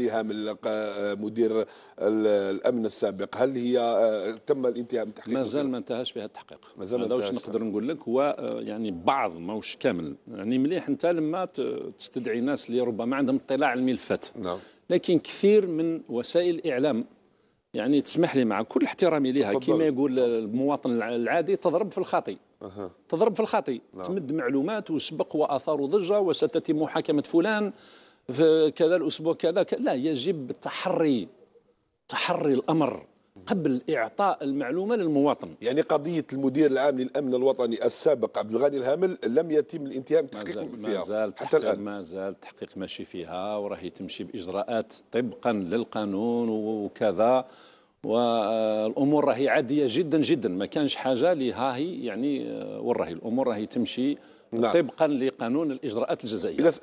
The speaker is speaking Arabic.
انتهام آه، مدير الامن السابق هل هي آه، تم الانتهاء من تحقيق مازال ما انتهاش فيها التحقيق مازال هذا واش نقدر نقول لك هو آه، يعني بعض ماهوش كامل يعني مليح انت لما تستدعي ناس اللي ربما عندهم اطلاع على الملفات نعم لكن كثير من وسائل الاعلام يعني تسمح لي مع كل احترامي لها كما يقول المواطن العادي تضرب في الخاطي أه. تضرب في الخاطي نعم. تمد معلومات وسبق واثار ضجه وستتم محاكمه فلان في كذا الاسبوع كذا لا يجب تحري تحري الامر قبل اعطاء المعلومه للمواطن يعني قضيه المدير العام للامن الوطني السابق عبد الغني الهامل لم يتم الانتهاء من تحقيق فيها زال حتى الان ما زال التحقيق ماشي فيها وراهي تمشي باجراءات طبقا للقانون وكذا والامور راهي عاديه جدا جدا ما كانش حاجه لها هي يعني آه، وراهي الامور راهي تمشي نعم. طبقا لقانون الاجراءات الجزائيه